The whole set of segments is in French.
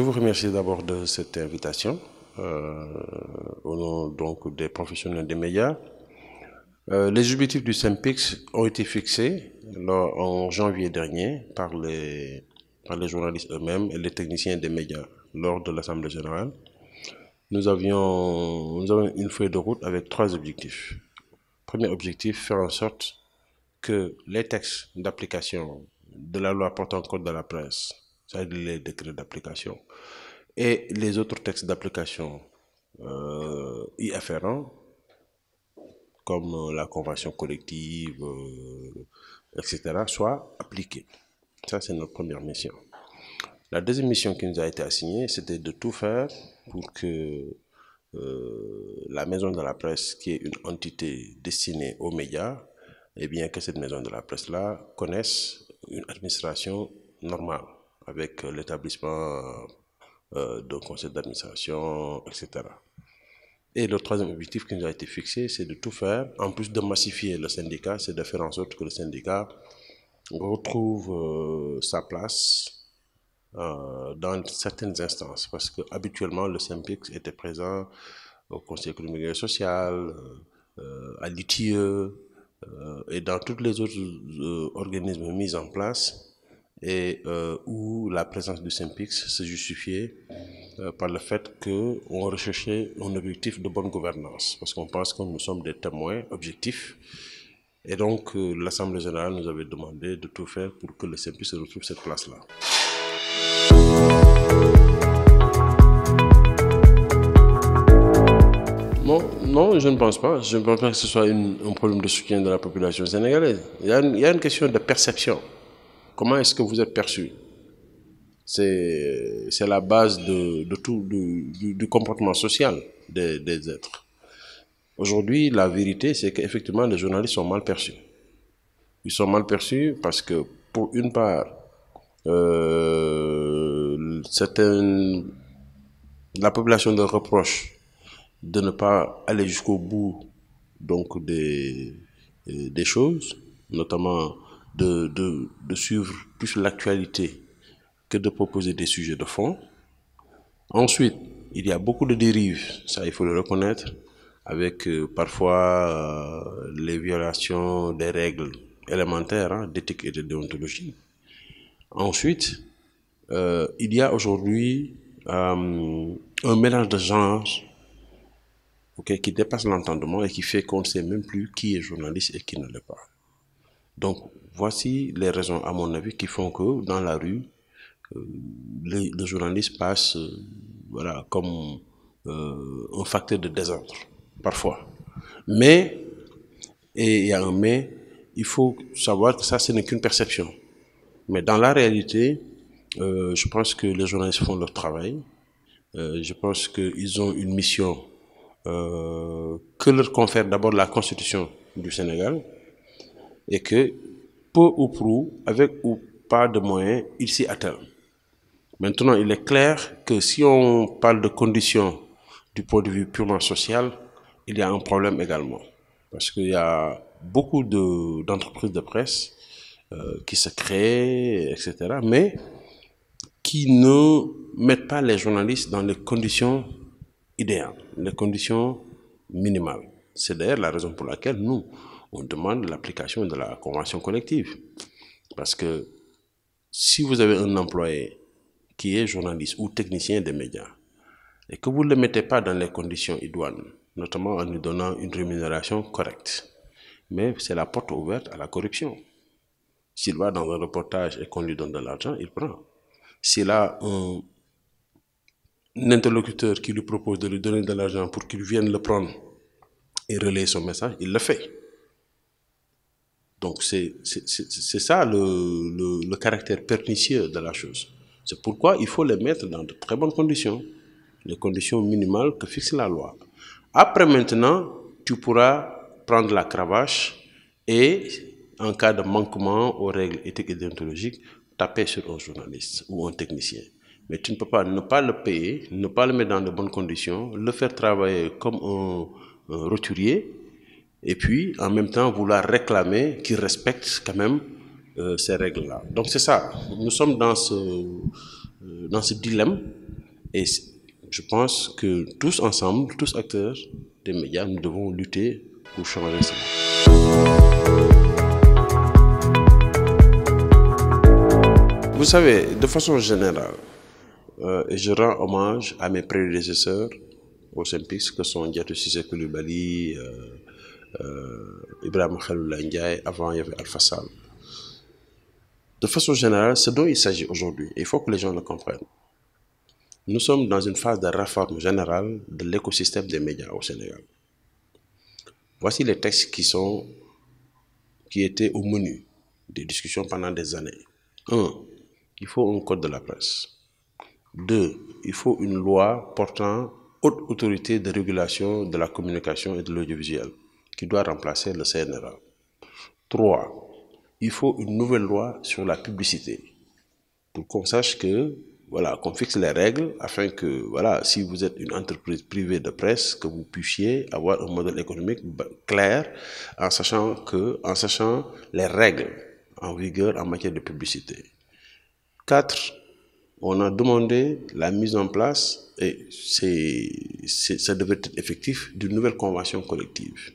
je vous remercie d'abord de cette invitation euh, au nom donc des professionnels des médias. Euh, les objectifs du SEMPIX ont été fixés en janvier dernier par les, par les journalistes eux-mêmes et les techniciens des médias lors de l'Assemblée générale. Nous avions, nous une feuille de route avec trois objectifs. Premier objectif, faire en sorte que les textes d'application de la loi portant code de la presse c'est-à-dire les décrets d'application, et les autres textes d'application euh, y afférents, hein, comme euh, la convention collective, euh, etc., soient appliqués. Ça, c'est notre première mission. La deuxième mission qui nous a été assignée, c'était de tout faire pour que euh, la maison de la presse, qui est une entité destinée aux médias, et bien que cette maison de la presse-là connaisse une administration normale avec euh, l'établissement euh, euh, de conseil d'administration, etc. Et le troisième objectif qui nous a été fixé, c'est de tout faire, en plus de massifier le syndicat, c'est de faire en sorte que le syndicat retrouve sa place dans certaines instances. Parce que habituellement, le SEMPIX était présent au Conseil économique et social, à l'ITIE et dans tous les autres organismes mis en place et euh, où la présence du Saint-Pix se justifiée euh, par le fait qu'on recherchait un objectif de bonne gouvernance, parce qu'on pense que nous sommes des témoins objectifs. Et donc, euh, l'Assemblée générale nous avait demandé de tout faire pour que le SEMPIX se retrouve cette place-là. Non, non, je ne pense pas. Je ne pense pas que ce soit un problème de soutien de la population sénégalaise. il y a une question de perception. Comment est-ce que vous êtes perçu C'est la base de, tout, du, comportement social des, êtres. Aujourd'hui, la vérité, c'est qu'effectivement, les journalistes sont mal perçus. Ils sont mal perçus parce que, pour une part, euh, certaines, la population leur reproche de ne pas aller jusqu'au bout donc des, des choses, notamment de, suivre plus l'actualité que de proposer des sujets de fond. Ensuite, il y a beaucoup de dérives, ça il faut le reconnaître, avec euh, parfois euh, les violations des règles élémentaires hein, d'éthique et de déontologie. Ensuite, euh, il y a aujourd'hui un mélange de genres qui dépasse l'entendement et qui fait qu'on ne sait même plus qui est journaliste et qui ne l'est pas. Donc, Voici les raisons, à mon avis, qui font que dans la rue, euh, les journalistes passent euh, voilà, comme euh, un facteur de désordre, parfois. Mais, et il y mais, il faut savoir que ça, ce n'est qu'une perception. Mais dans la réalité, je pense que les journalistes font leur travail. je pense qu'ils ont une mission que leur confère d'abord la Constitution du Sénégal et que peu ou prou, avec ou pas de moyens, il s'y atteint. Maintenant, il est clair que si on parle de conditions du point de vue purement social, il y a un problème également. Parce qu'il y a beaucoup d'entreprises de, presse euh, qui se créent, etc., mais qui ne mettent pas les journalistes dans les conditions idéales, les conditions minimales. C'est d'ailleurs la raison pour laquelle nous, on demande l'application de la convention collective. Parce que si vous avez un employé qui est journaliste ou technicien des médias, et que vous ne le mettez pas dans les conditions idoines, notamment en lui donnant une rémunération correcte, mais c'est la porte ouverte à la corruption. S'il va dans un reportage et qu'on lui donne de l'argent, il prend. S'il a un, interlocuteur qui lui propose de lui donner de l'argent pour qu'il vienne le prendre et relayer son message, il le fait. Donc c'est ça le, le, caractère pernicieux de la chose. C'est pourquoi il faut les mettre dans de très bonnes conditions, les conditions minimales que fixe la loi. Après maintenant, tu pourras prendre la cravache et, en cas de manquement aux règles éthiques et déontologiques, taper sur un journaliste ou un technicien. Mais tu ne peux pas ne pas le payer, ne pas le mettre dans de bonnes conditions, le faire travailler comme un roturier et puis en même temps vouloir réclamer qu'ils respectent quand même euh, ces règles-là. Donc c'est ça, nous sommes dans ce, euh, dans ce dilemme et je pense que tous ensemble, tous acteurs des médias, nous devons lutter pour changer ça. Vous savez, de façon générale, euh, je rends hommage à mes prédécesseurs au simples que sont Diatou Sisekulubali, Koulibaly, euh, euh, Ibrahim Khaloula Ndiaye, avant il y avait Alpha Sal. De façon générale, ce dont il s'agit aujourd'hui, il faut que les gens le comprennent. Nous sommes dans une phase de réforme générale de l'écosystème des médias au Sénégal. Voici les textes qui, sont, qui étaient au menu des discussions pendant des années. 1. Il faut un code de la presse. 2. Il faut une loi portant haute autorité de régulation de la communication et de l'audiovisuel qui doit remplacer le CNRA. 3. Il faut une nouvelle loi sur la publicité pour qu'on sache que voilà, qu'on fixe les règles afin que, voilà, si vous êtes une entreprise privée de presse, que vous puissiez avoir un modèle économique clair en sachant que, en sachant les règles en vigueur en matière de publicité. 4. On a demandé la mise en place, et c'est, ça devait être effectif, d'une nouvelle convention collective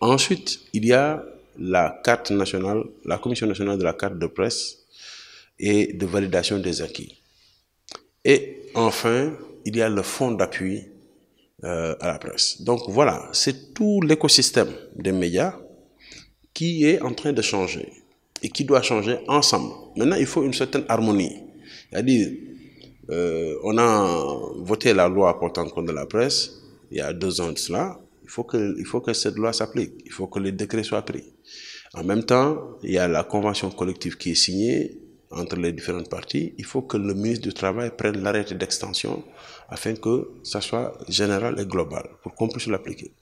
Ensuite, il y a la carte nationale, la Commission nationale de la carte de presse et de validation des acquis. Et enfin, il y a le fonds d'appui euh, à la presse. Donc voilà, c'est tout l'écosystème des médias qui est en train de changer et qui doit changer ensemble. Maintenant, il faut une certaine harmonie. C'est-à-dire, euh, on a voté la loi portant compte de la presse il y a deux ans de cela, il faut que, cette loi s'applique. Il faut que les décrets soient pris. En même temps, il y a la convention collective qui est signée entre les différentes parties. Il faut que le ministre du Travail prenne l'arrêt d'extension afin que ça soit général et global pour qu'on puisse l'appliquer.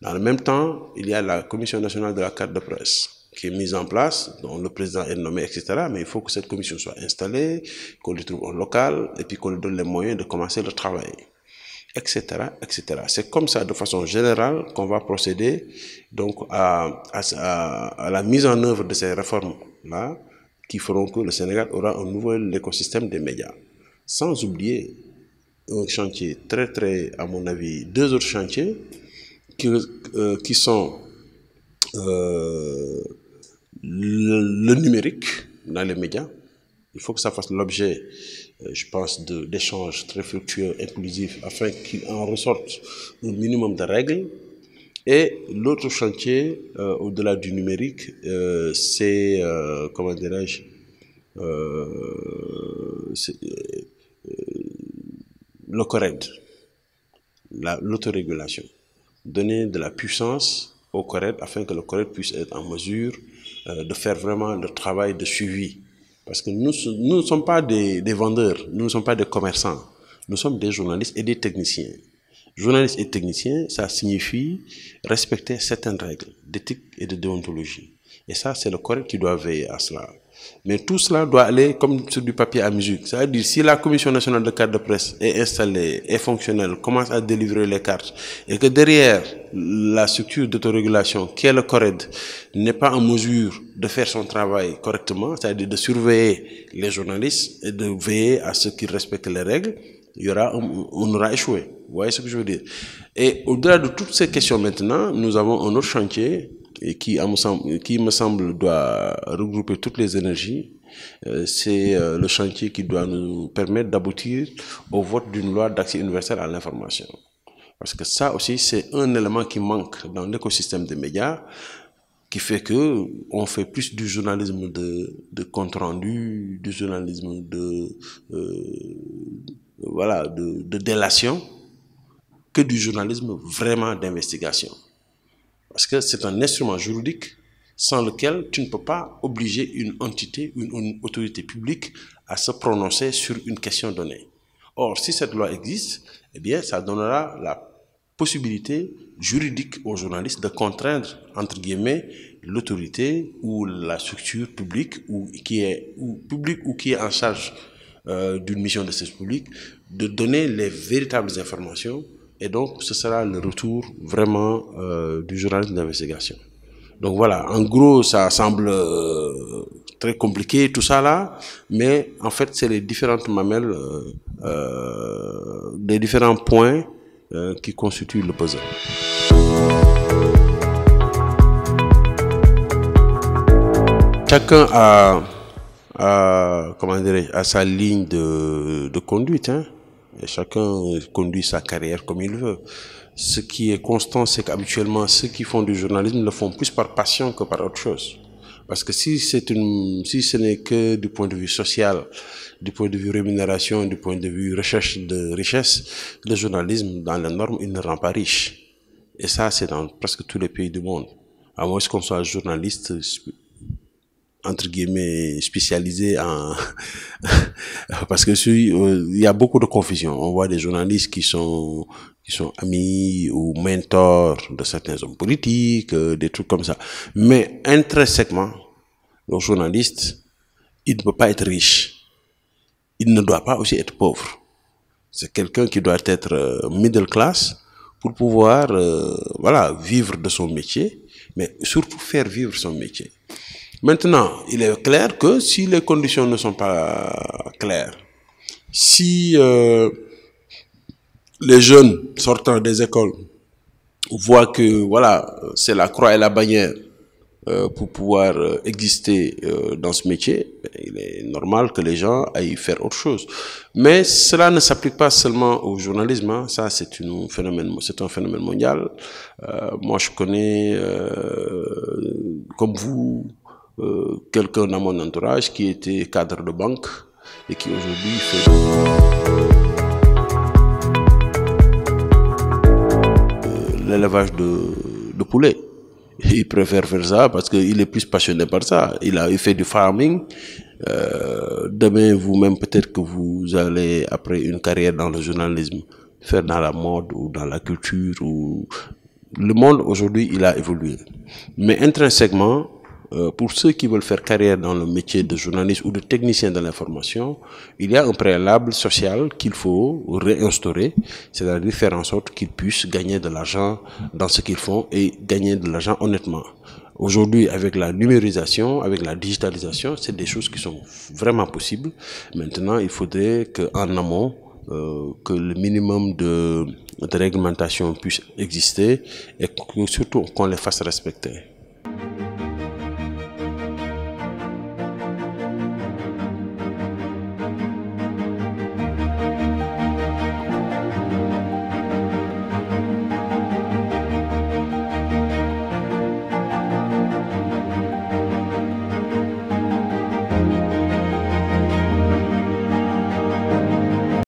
Dans le même temps, il y a la Commission nationale de la carte de presse qui est mise en place, dont le président est nommé, etc. Mais il faut que cette commission soit installée, qu'on lui trouve un local et puis qu'on lui donne les moyens de commencer le travail etc., etc. C'est comme ça, de façon générale, qu'on va procéder donc à, la mise en œuvre de ces réformes-là qui feront que le Sénégal aura un nouvel écosystème des médias. Sans oublier un chantier très, très, à mon avis, deux autres chantiers qui, euh, sont euh, le numérique dans les médias. Il faut que ça fasse l'objet euh, je pense, d'échanges très fructueux, inclusifs, afin qu'il en ressorte un minimum de règles. Et l'autre chantier, euh, au-delà du numérique, euh, c'est, comment dirais-je, le correct, l'autorégulation. Donner de la puissance au correct afin que le correct puisse être en mesure de faire vraiment le travail de suivi parce que nous, nous ne sommes pas des, des vendeurs, nous ne sommes pas des commerçants. Nous sommes des journalistes et des techniciens. Journaliste et technicien, ça signifie respecter certaines règles d'éthique et de déontologie. Et ça, c'est le corps qui doit veiller à cela. Mais tout cela doit aller comme sur du papier à musique. C'est-à-dire, si la Commission nationale de cartes de presse est installée, est fonctionnelle, commence à délivrer les cartes, et que derrière, la structure d'autorégulation, qui est le CORED, n'est pas en mesure de faire son travail correctement, c'est-à-dire de surveiller les journalistes et de veiller à ce qu'ils respectent les règles, il y aura, on aura échoué. Vous voyez ce que je veux dire Et au-delà de toutes ces questions maintenant, nous avons un autre chantier qui, à mon sens, qui me semble doit regrouper toutes les énergies. Euh, c'est euh, le chantier qui doit nous permettre d'aboutir au vote d'une loi d'accès universel à l'information. Parce que ça aussi, c'est un élément qui manque dans l'écosystème des médias, qui fait que on fait plus du journalisme de, de compte rendu, du journalisme de, euh, voilà, de, délation que du journalisme vraiment d'investigation. Parce que c'est un instrument juridique sans lequel tu ne peux pas obliger une entité, une, autorité publique à se prononcer sur une question donnée. Or, si cette loi existe, eh bien, ça donnera la possibilité juridique aux journalistes de contraindre, entre guillemets, l'autorité ou la structure publique ou qui est ou publique ou qui est en charge euh, d'une mission de service public, de donner les véritables informations. Et donc, ce sera le retour vraiment euh, du journalisme d'investigation. Donc voilà, en gros, ça semble euh, très compliqué, tout ça là, mais en fait, c'est les différentes mamelles, les différents points qui constituent le puzzle. Chacun a à, comment à sa ligne de, conduite. Hein. Et chacun conduit sa carrière comme il veut. Ce qui est constant, c'est qu'habituellement, ceux qui font du journalisme le font plus par passion que par autre chose. Parce que si c'est une, si ce n'est que du point de vue social, du point de vue rémunération, du point de vue recherche de richesse, le journalisme, dans la norme, il ne rend pas riche. Et ça, c'est dans presque tous les pays du monde. À moins qu'on soit journaliste entre guillemets spécialisé en parce que il y a beaucoup de confusion. On voit des journalistes qui sont qui sont amis ou mentors de certains hommes politiques, euh, des trucs comme ça. Mais intrinsèquement, le journaliste, il ne peut pas être riche. Il ne doit pas aussi être pauvre. C'est quelqu'un qui doit être euh, middle class pour pouvoir euh, voilà vivre de son métier, mais surtout faire vivre son métier. Maintenant, il est clair que si les conditions ne sont pas claires, si euh, les jeunes sortant des écoles voient que voilà, c'est la croix et la bannière euh, pour pouvoir euh, exister euh, dans ce métier, ben, il est normal que les gens aillent faire autre chose. Mais cela ne s'applique pas seulement au journalisme, hein. ça c'est un phénomène, c'est un phénomène mondial. Euh, moi je connais, comme vous, euh, quelqu'un dans mon entourage qui était cadre de banque et qui aujourd'hui fait... Euh, l'élevage de, de poulets. Il préfère faire ça parce qu'il est plus passionné par ça. Il a fait du farming. Euh, demain, vous-même, peut-être que vous allez, après une carrière dans le journalisme, faire dans la mode ou dans la culture. Ou... Le monde, aujourd'hui, il a évolué. Mais intrinsèquement, euh, pour ceux qui veulent faire carrière dans le métier de journaliste ou de technicien de l'information, il y a un préalable social qu'il faut réinstaurer, c'est-à-dire faire en sorte qu'ils puissent gagner de l'argent dans ce qu'ils font et gagner de l'argent honnêtement. Aujourd'hui, avec la numérisation, avec la digitalisation, c'est des choses qui sont vraiment possibles. Maintenant, il faudrait qu'en amont, euh, que le minimum de, de réglementation puisse exister et surtout qu'on les fasse respecter.